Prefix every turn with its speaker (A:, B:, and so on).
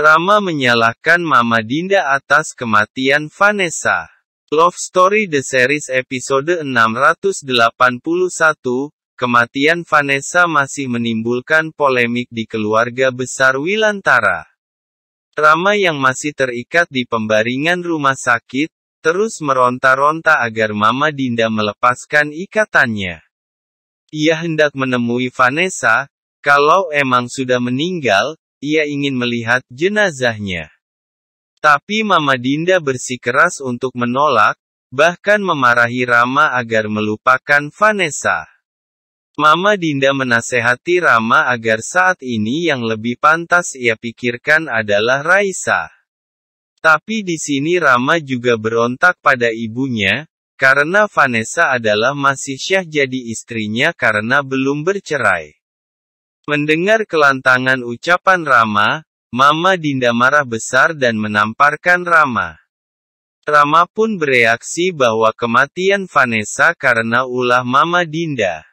A: Rama menyalahkan Mama Dinda atas kematian Vanessa. Love Story The Series episode 681, kematian Vanessa masih menimbulkan polemik di keluarga besar Wilantara. Rama yang masih terikat di pembaringan rumah sakit, terus meronta-ronta agar Mama Dinda melepaskan ikatannya. Ia hendak menemui Vanessa, kalau emang sudah meninggal, ia ingin melihat jenazahnya. Tapi Mama Dinda bersikeras untuk menolak, bahkan memarahi Rama agar melupakan Vanessa. Mama Dinda menasehati Rama agar saat ini yang lebih pantas ia pikirkan adalah Raisa. Tapi di sini Rama juga berontak pada ibunya, karena Vanessa adalah masih syah jadi istrinya karena belum bercerai. Mendengar kelantangan ucapan Rama, Mama Dinda marah besar dan menamparkan Rama. Rama pun bereaksi bahwa kematian Vanessa karena ulah Mama Dinda.